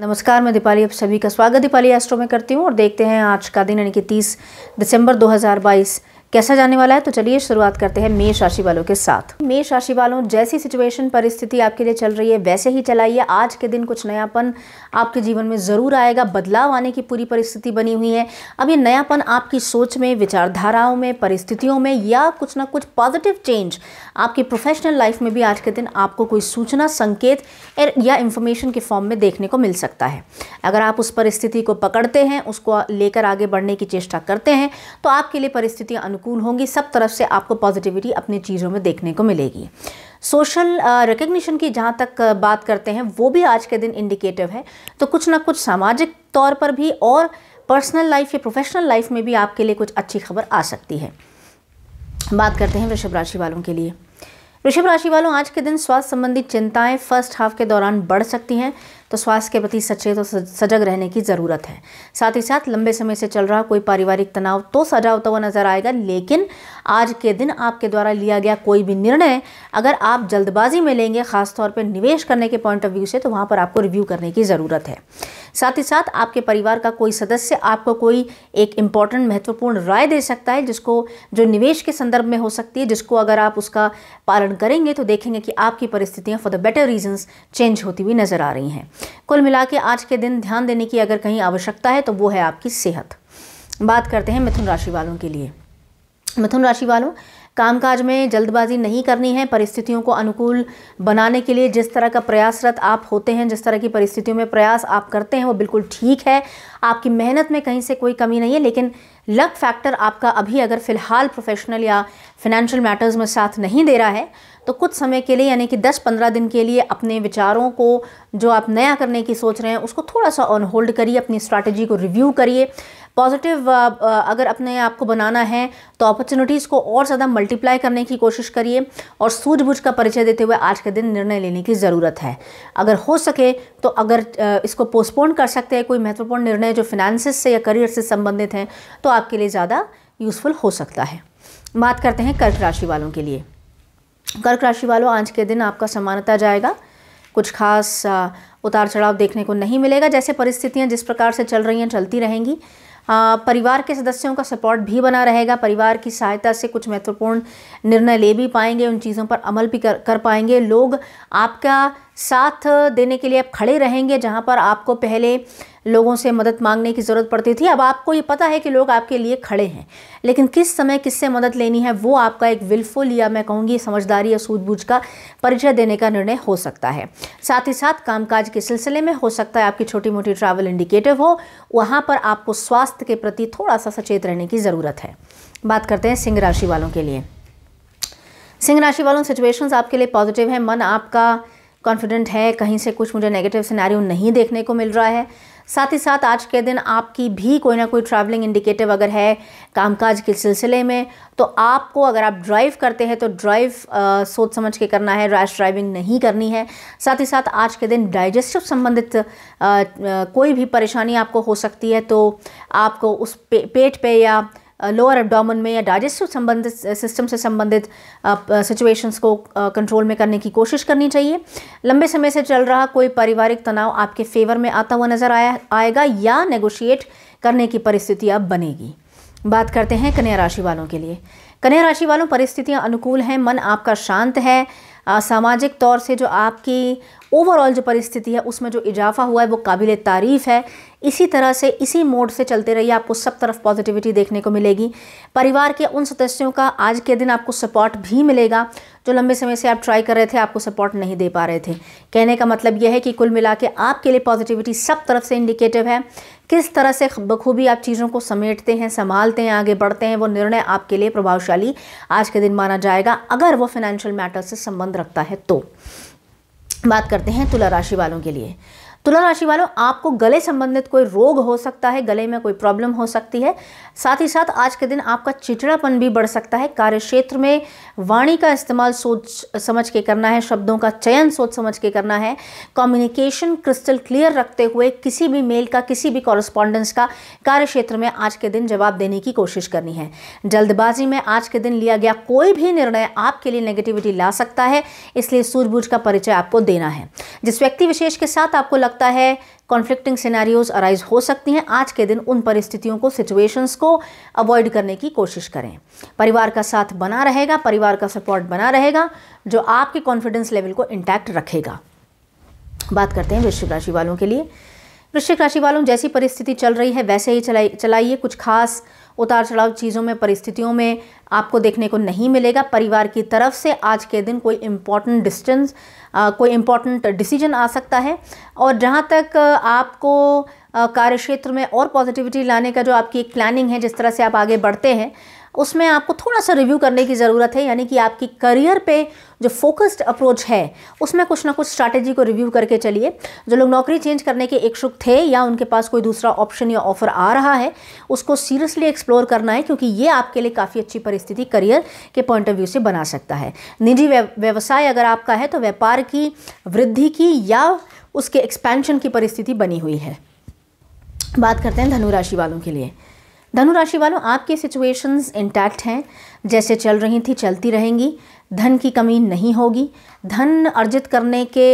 नमस्कार मैं दीपाली आप सभी का स्वागत दीपाली एस्ट्रो में करती हूँ और देखते हैं आज का दिन यानी कि 30 दिसंबर 2022 कैसा जाने वाला है तो चलिए शुरुआत करते हैं मेष राशि वालों के साथ मेष राशि वालों जैसी सिचुएशन परिस्थिति आपके लिए चल रही है वैसे ही चलाइए आज के दिन कुछ नयापन आपके जीवन में ज़रूर आएगा बदलाव आने की पूरी परिस्थिति बनी हुई है अब ये नयापन आपकी सोच में विचारधाराओं में परिस्थितियों में या कुछ ना कुछ पॉजिटिव चेंज आपकी प्रोफेशनल लाइफ में भी आज के दिन आपको कोई सूचना संकेत या इन्फॉर्मेशन के फॉर्म में देखने को मिल सकता है अगर आप उस परिस्थिति को पकड़ते हैं उसको लेकर आगे बढ़ने की चेष्टा करते हैं तो आपके लिए परिस्थितियाँ अनुकूल होंगी सब तरफ से आपको पॉजिटिविटी अपनी चीज़ों में देखने को मिलेगी सोशल रिकग्निशन uh, की जहाँ तक uh, बात करते हैं वो भी आज के दिन इंडिकेटिव है तो कुछ ना कुछ सामाजिक तौर पर भी और पर्सनल लाइफ या प्रोफेशनल लाइफ में भी आपके लिए कुछ अच्छी खबर आ सकती है बात करते हैं वृषभ राशि वालों के लिए वृषभ राशि वालों आज के दिन स्वास्थ्य संबंधी चिंताएं फर्स्ट हाफ के दौरान बढ़ सकती हैं तो स्वास्थ्य के प्रति सचेत और सजग रहने की ज़रूरत है साथ ही साथ लंबे समय से चल रहा कोई पारिवारिक तनाव तो सजा होता हुआ नज़र आएगा लेकिन आज के दिन आपके द्वारा लिया गया कोई भी निर्णय अगर आप जल्दबाजी में लेंगे खासतौर पर निवेश करने के पॉइंट ऑफ व्यू से तो वहाँ पर आपको रिव्यू करने की ज़रूरत है साथ ही साथ आपके परिवार का कोई सदस्य आपको कोई एक इम्पॉर्टेंट महत्वपूर्ण राय दे सकता है जिसको जो निवेश के संदर्भ में हो सकती है जिसको अगर आप उसका पालन करेंगे तो देखेंगे कि आपकी परिस्थितियाँ for the better reasons change होती हुई नज़र आ रही हैं कुल मिला के आज के दिन ध्यान देने की अगर कहीं आवश्यकता है तो वो है आपकी सेहत बात करते हैं मिथुन राशि वालों के लिए मिथुन राशि वालों कामकाज में जल्दबाजी नहीं करनी है परिस्थितियों को अनुकूल बनाने के लिए जिस तरह का प्रयासरत आप होते हैं जिस तरह की परिस्थितियों में प्रयास आप करते हैं वो बिल्कुल ठीक है आपकी मेहनत में कहीं से कोई कमी नहीं है लेकिन लक फैक्टर आपका अभी अगर फ़िलहाल प्रोफेशनल या फिनेंशियल मैटर्स में साथ नहीं दे रहा है तो कुछ समय के लिए यानी कि 10-15 दिन के लिए अपने विचारों को जो आप नया करने की सोच रहे हैं उसको थोड़ा सा ऑन होल्ड करिए अपनी स्ट्रैटेजी को रिव्यू करिए पॉजिटिव uh, uh, अगर अपने आप को बनाना है तो अपॉर्चुनिटीज़ को और ज़्यादा मल्टीप्लाई करने की कोशिश करिए और सूझबूझ का परिचय देते हुए आज के दिन निर्णय लेने की ज़रूरत है अगर हो सके तो अगर uh, इसको पोस्टपोन कर सकते हैं कोई महत्वपूर्ण निर्णय जो फिनेंसिस से या करियर से संबंधित हैं तो आपके लिए ज़्यादा यूज़फुल हो सकता है बात करते हैं कर्क राशि वालों के लिए कर्क राशि वालों आज के दिन आपका समानता जाएगा कुछ खास उतार चढ़ाव देखने को नहीं मिलेगा जैसे परिस्थितियाँ जिस प्रकार से चल रही हैं चलती रहेंगी आ, परिवार के सदस्यों का सपोर्ट भी बना रहेगा परिवार की सहायता से कुछ महत्वपूर्ण निर्णय ले भी पाएंगे उन चीज़ों पर अमल भी कर, कर पाएंगे लोग आपका साथ देने के लिए आप खड़े रहेंगे जहाँ पर आपको पहले लोगों से मदद मांगने की ज़रूरत पड़ती थी अब आपको ये पता है कि लोग आपके लिए खड़े हैं लेकिन किस समय किससे मदद लेनी है वो आपका एक विलफुल या मैं कहूँगी समझदारी या सूझबूझ का परिचय देने का निर्णय हो सकता है साथ ही साथ कामकाज के सिलसिले में हो सकता है आपकी छोटी मोटी ट्रैवल इंडिकेटिव हो वहाँ पर आपको स्वास्थ्य के प्रति थोड़ा सा सचेत रहने की ज़रूरत है बात करते हैं सिंह राशि वालों के लिए सिंह राशि वालों सिचुएशंस आपके लिए पॉजिटिव है मन आपका कॉन्फिडेंट है कहीं से कुछ मुझे नेगेटिव सिनेरियो नहीं देखने को मिल रहा है साथ ही साथ आज के दिन आपकी भी कोई ना कोई ट्रैवलिंग इंडिकेटिव अगर है कामकाज के सिलसिले में तो आपको अगर आप ड्राइव करते हैं तो ड्राइव आ, सोच समझ के करना है रैश ड्राइविंग नहीं करनी है साथ ही साथ आज के दिन डाइजेस्टिव संबंधित कोई भी परेशानी आपको हो सकती है तो आपको उस पे, पेट पे या लोअर एबडामन में या डाइजेस्टिव संबंधित सिस्टम से संबंधित सिचुएशंस को कंट्रोल में करने की कोशिश करनी चाहिए लंबे समय से चल रहा कोई पारिवारिक तनाव आपके फेवर में आता हुआ नज़र आया आएगा या नेगोशिएट करने की परिस्थिति अब बनेगी बात करते हैं कन्या राशि वालों के लिए कन्या राशि वालों परिस्थितियाँ अनुकूल हैं मन आपका शांत है सामाजिक तौर से जो आपकी ओवरऑल जो परिस्थिति है उसमें जो इजाफा हुआ है वो काबिल तारीफ़ है इसी तरह से इसी मोड से चलते रहिए आपको सब तरफ पॉजिटिविटी देखने को मिलेगी परिवार के उन सदस्यों का आज के दिन आपको सपोर्ट भी मिलेगा जो लंबे समय से आप ट्राई कर रहे थे आपको सपोर्ट नहीं दे पा रहे थे कहने का मतलब यह है कि कुल मिला के आपके लिए पॉजिटिविटी सब तरफ से इंडिकेटिव है किस तरह से बखूबी आप चीज़ों को समेटते हैं संभालते हैं आगे बढ़ते हैं वो निर्णय आपके लिए प्रभावशाली आज के दिन माना जाएगा अगर वो फाइनेंशियल मैटर से संबंध रखता है तो बात करते हैं तुला राशि वालों के लिए तुला राशि वालों आपको गले संबंधित कोई रोग हो सकता है गले में कोई प्रॉब्लम हो सकती है साथ ही साथ आज के दिन आपका चिचड़ापन भी बढ़ सकता है कार्य क्षेत्र में वाणी का इस्तेमाल सोच समझ के करना है शब्दों का चयन सोच समझ के करना है कम्युनिकेशन क्रिस्टल क्लियर रखते हुए किसी भी मेल का किसी भी कॉरेस्पॉन्डेंस का कार्य क्षेत्र में आज के दिन जवाब देने की कोशिश करनी है जल्दबाजी में आज के दिन लिया गया कोई भी निर्णय आपके लिए नेगेटिविटी ला सकता है इसलिए सूझबूझ का परिचय आपको देना है जिस व्यक्ति विशेष के साथ आपको लगता है कॉन्फ्लिक्टिंग सिनेरियोज अराइज हो सकती हैं आज के दिन उन परिस्थितियों को सिचुएशंस को अवॉइड करने की कोशिश करें परिवार का साथ बना रहेगा परिवार का सपोर्ट बना रहेगा जो आपके कॉन्फिडेंस लेवल को इंटैक्ट रखेगा बात करते हैं वृश्चिक राशि वालों के लिए वृश्चिक राशि वालों जैसी परिस्थिति चल रही है वैसे ही चलाई चलाइए कुछ खास उतार चढ़ाव चीज़ों में परिस्थितियों में आपको देखने को नहीं मिलेगा परिवार की तरफ से आज के दिन कोई इम्पॉर्टेंट डिस्टेंस कोई इम्पॉर्टेंट डिसीजन आ सकता है और जहाँ तक आपको कार्य क्षेत्र में और पॉजिटिविटी लाने का जो आपकी एक प्लानिंग है जिस तरह से आप आगे बढ़ते हैं उसमें आपको थोड़ा सा रिव्यू करने की ज़रूरत है यानी कि आपकी करियर पे जो फोकस्ड अप्रोच है उसमें कुछ ना कुछ स्ट्रैटेजी को रिव्यू करके चलिए जो लोग नौकरी चेंज करने के इच्छुक थे या उनके पास कोई दूसरा ऑप्शन या ऑफर आ रहा है उसको सीरियसली एक्सप्लोर करना है क्योंकि ये आपके लिए काफ़ी अच्छी परिस्थिति करियर के पॉइंट ऑफ व्यू से बना सकता है निजी व्यवसाय अगर आपका है तो व्यापार की वृद्धि की या उसके एक्सपेंशन की परिस्थिति बनी हुई है बात करते हैं धनुराशि वालों के लिए धनु राशि वालों आपके सिचुएशंस इंटैक्ट हैं जैसे चल रही थी चलती रहेंगी धन की कमी नहीं होगी धन अर्जित करने के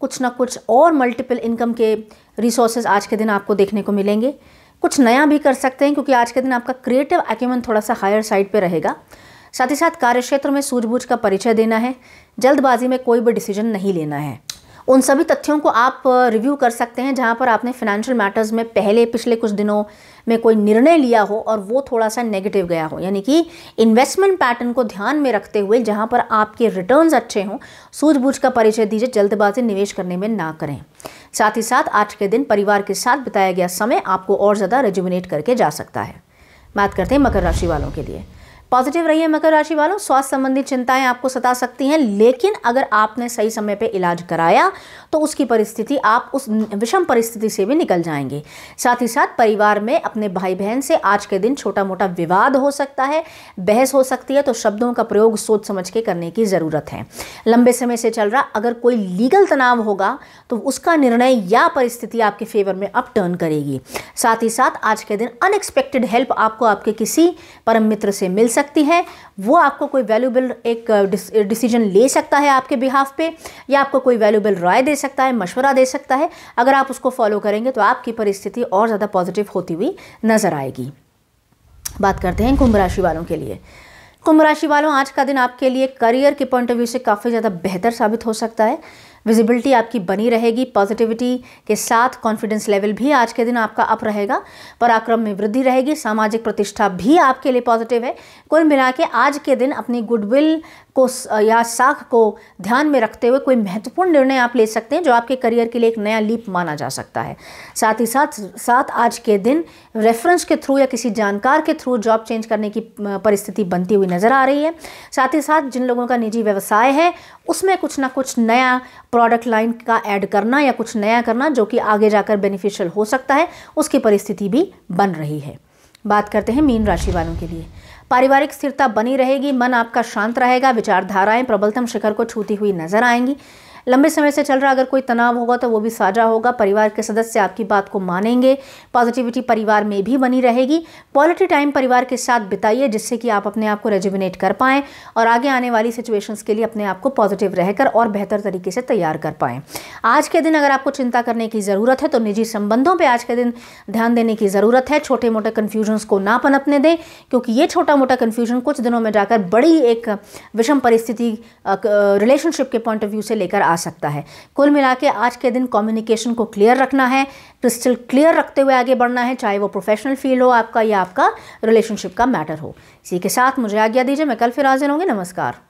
कुछ ना कुछ और मल्टीपल इनकम के रिसोर्सेज आज के दिन आपको देखने को मिलेंगे कुछ नया भी कर सकते हैं क्योंकि आज के दिन आपका क्रिएटिव एक्यूमन थोड़ा सा हायर साइड पर रहेगा साथ ही साथ कार्यक्षेत्र में सूझबूझ का परिचय देना है जल्दबाजी में कोई भी डिसीजन नहीं लेना है उन सभी तथ्यों को आप रिव्यू कर सकते हैं जहाँ पर आपने फिनेंशियल मैटर्स में पहले पिछले कुछ दिनों में कोई निर्णय लिया हो और वो थोड़ा सा नेगेटिव गया हो यानी कि इन्वेस्टमेंट पैटर्न को ध्यान में रखते हुए जहाँ पर आपके रिटर्न्स अच्छे हों सूझबूझ का परिचय दीजिए जल्दबाजी निवेश करने में ना करें साथ ही साथ आज के दिन परिवार के साथ बिताया गया समय आपको और ज़्यादा रेजुमिनेट करके जा सकता है बात करते हैं मकर राशि वालों के लिए पॉजिटिव रहिए मकर राशि वालों स्वास्थ्य संबंधी चिंताएं आपको सता सकती हैं लेकिन अगर आपने सही समय पर इलाज कराया तो उसकी परिस्थिति आप उस विषम परिस्थिति से भी निकल जाएंगे साथ ही साथ परिवार में अपने भाई बहन से आज के दिन छोटा मोटा विवाद हो सकता है बहस हो सकती है तो शब्दों का प्रयोग सोच समझ के करने की ज़रूरत है लंबे समय से चल रहा अगर कोई लीगल तनाव होगा तो उसका निर्णय या परिस्थिति आपके फेवर में अब टर्न करेगी साथ ही साथ आज के दिन अनएक्सपेक्टेड हेल्प आपको आपके किसी परम मित्र से मिल सकती है वो आपको कोई वैल्यूबल एक डिसीजन ले सकता है आपके बिहाफ पे या आपको कोई वैल्यूबल राय दे सकता है मशवरा दे सकता है अगर आप उसको फॉलो करेंगे तो आपकी परिस्थिति और ज़्यादा पॉजिटिव होती हुई नज़र आएगी बात करते हैं कुंभ राशि वालों के लिए कुंभ राशि वालों आज का दिन आपके लिए करियर के पॉइंट ऑफ व्यू से काफ़ी ज़्यादा बेहतर साबित हो सकता है विजिबिलिटी आपकी बनी रहेगी पॉजिटिविटी के साथ कॉन्फिडेंस लेवल भी आज के दिन आपका अप रहेगा पराक्रम में वृद्धि रहेगी सामाजिक प्रतिष्ठा भी आपके लिए पॉजिटिव है कुल मिला के आज के दिन अपनी गुडविल को या साख को ध्यान में रखते हुए कोई महत्वपूर्ण निर्णय आप ले सकते हैं जो आपके करियर के लिए एक नया लीप माना जा सकता है साथ ही साथ साथ आज के दिन रेफरेंस के थ्रू या किसी जानकार के थ्रू जॉब चेंज करने की परिस्थिति बनती हुई नज़र आ रही है साथ ही साथ जिन लोगों का निजी व्यवसाय है उसमें कुछ ना कुछ नया प्रोडक्ट लाइन का ऐड करना या कुछ नया करना जो कि आगे जाकर बेनिफिशियल हो सकता है उसकी परिस्थिति भी बन रही है बात करते हैं मीन राशि वालों के लिए पारिवारिक स्थिरता बनी रहेगी मन आपका शांत रहेगा विचारधाराएं प्रबलतम शिखर को छूती हुई नजर आएंगी लंबे समय से चल रहा अगर कोई तनाव होगा तो वो भी साझा होगा परिवार के सदस्य आपकी बात को मानेंगे पॉजिटिविटी परिवार में भी बनी रहेगी क्वालिटी टाइम परिवार के साथ बिताइए जिससे कि आप अपने आप को रेजुविनेट कर पाएँ और आगे आने वाली सिचुएशंस के लिए अपने आप को पॉजिटिव रहकर और बेहतर तरीके से तैयार कर पाएँ आज के दिन अगर आपको चिंता करने की ज़रूरत है तो निजी संबंधों पर आज के दिन ध्यान देने की ज़रूरत है छोटे मोटे कन्फ्यूजन्स को ना पनपने दें क्योंकि ये छोटा मोटा कन्फ्यूजन कुछ दिनों में जाकर बड़ी एक विषम परिस्थिति रिलेशनशिप के पॉइंट ऑफ व्यू से लेकर आ सकता है कुल मिला के आज के दिन कम्युनिकेशन को क्लियर रखना है क्रिस्टल क्लियर रखते हुए आगे बढ़ना है चाहे वो प्रोफेशनल फील्ड हो आपका या आपका रिलेशनशिप का मैटर हो इसी के साथ मुझे आज्ञा दीजिए मैं कल फिर हाजिर होंगे नमस्कार